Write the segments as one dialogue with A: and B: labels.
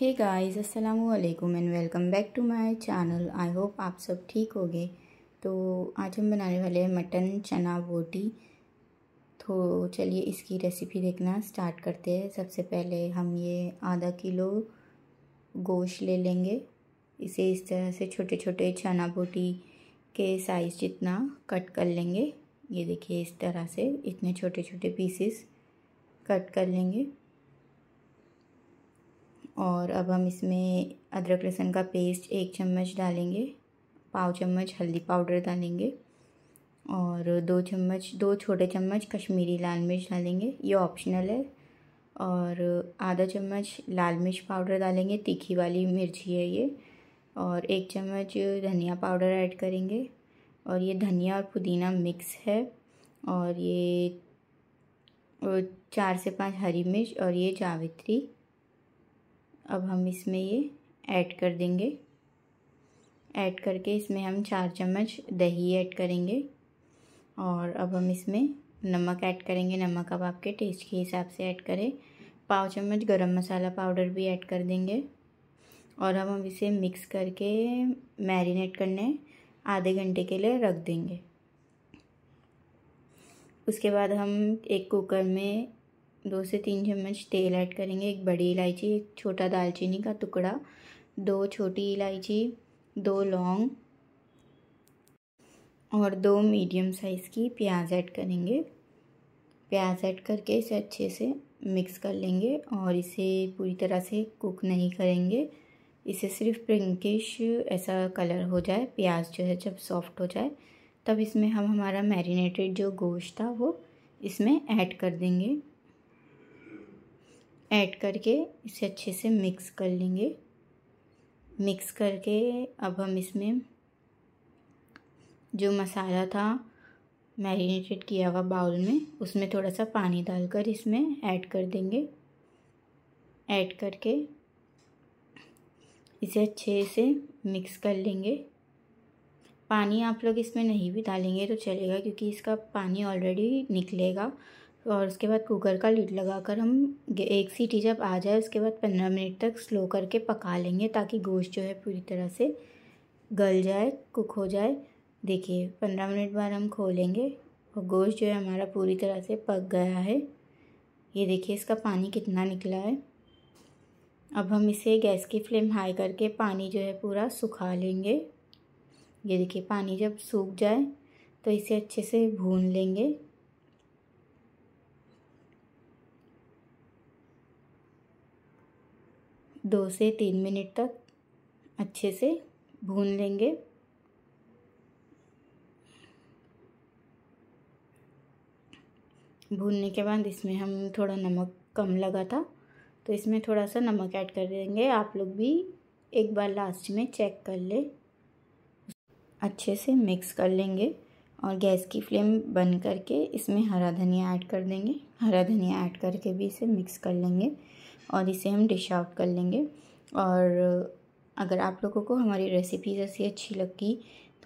A: हे guys अस्सलाम वालेकुम and welcome back to my channel I hope आप सब ठीक गए तो आज हम बनाने वाले हैं मटन चना बोटी तो चलिए इसकी रेसिपी देखना स्टार्ट करते हैं सबसे पहले हम ये आधा किलो गोश्त ले लेंगे इसे इस तरह से छोटे छोटे चना बोटी के साइज़ जितना कट कर लेंगे ये देखिए इस तरह से इतने छोटे छोटे पीसेस कट कर लेंगे और अब हम इसमें अदरक लहसुन का पेस्ट एक चम्मच डालेंगे पाव चम्मच हल्दी पाउडर डालेंगे और दो चम्मच दो छोटे चम्मच कश्मीरी लाल मिर्च डालेंगे ये ऑप्शनल है और आधा चम्मच लाल मिर्च पाउडर डालेंगे तीखी वाली मिर्ची है ये और एक चम्मच धनिया पाउडर ऐड करेंगे और ये धनिया और पुदीना मिक्स है और ये चार से पांच हरी मिर्च और ये जावित्री अब हम इसमें ये ऐड कर देंगे ऐड करके इसमें हम चार चम्मच दही ऐड करेंगे और अब हम इसमें नमक ऐड करेंगे नमक अब आपके टेस्ट के हिसाब से ऐड करें पाव चम्मच गरम मसाला पाउडर भी ऐड कर देंगे और अब हम इसे मिक्स करके मैरिनेट करने आधे घंटे के लिए रख देंगे उसके बाद हम एक कुकर में दो से तीन चम्मच तेल ऐड करेंगे एक बड़ी इलायची एक छोटा दालचीनी का टुकड़ा दो छोटी इलायची दो लौंग और दो मीडियम साइज़ की प्याज ऐड करेंगे प्याज ऐड करके इसे अच्छे से मिक्स कर लेंगे और इसे पूरी तरह से कुक नहीं करेंगे इसे सिर्फ पिंकिश ऐसा कलर हो जाए प्याज जो है जब सॉफ्ट हो जाए तब इसमें हम हमारा मैरिनेटेड जो गोश्त था वो इसमें ऐड कर देंगे ऐड करके इसे अच्छे से मिक्स कर लेंगे मिक्स करके अब हम इसमें जो मसाला था मैरिनेटेड किया हुआ बाउल में उसमें थोड़ा सा पानी डालकर इसमें ऐड कर देंगे ऐड करके इसे अच्छे से मिक्स कर लेंगे पानी आप लोग इसमें नहीं भी डालेंगे तो चलेगा क्योंकि इसका पानी ऑलरेडी निकलेगा और उसके बाद कुकर का लीड लगाकर हम एक सीटी जब आ जाए उसके बाद पंद्रह मिनट तक स्लो करके पका लेंगे ताकि गोश्त जो है पूरी तरह से गल जाए कुक हो जाए देखिए पंद्रह मिनट बाद हम खोलेंगे और गोश्त जो है हमारा पूरी तरह से पक गया है ये देखिए इसका पानी कितना निकला है अब हम इसे गैस की फ्लेम हाई करके पानी जो है पूरा सुखा लेंगे ये देखिए पानी जब सूख जाए तो इसे अच्छे से भून लेंगे दो से तीन मिनट तक अच्छे से भून लेंगे भूनने के बाद इसमें हम थोड़ा नमक कम लगा था तो इसमें थोड़ा सा नमक ऐड कर देंगे आप लोग भी एक बार लास्ट में चेक कर ले अच्छे से मिक्स कर लेंगे और गैस की फ्लेम बंद करके इसमें हरा धनिया ऐड कर देंगे हरा धनिया ऐड करके भी इसे मिक्स कर लेंगे और इसे हम डिश आउट कर लेंगे और अगर आप लोगों को हमारी रेसिपीज़ ऐसी अच्छी लगी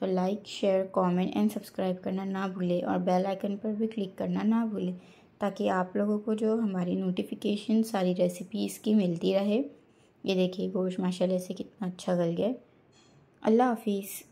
A: तो like share comment and subscribe करना ना भूलें और बेल आइकन पर भी क्लिक करना ना भूलें ताकि आप लोगों को जो हमारी नोटिफिकेशन सारी रेसिपीज़ की मिलती रहे ये देखिए गोश्त माशाल्लाह से कितना अच्छा गल गया अल्लाह हाफिज़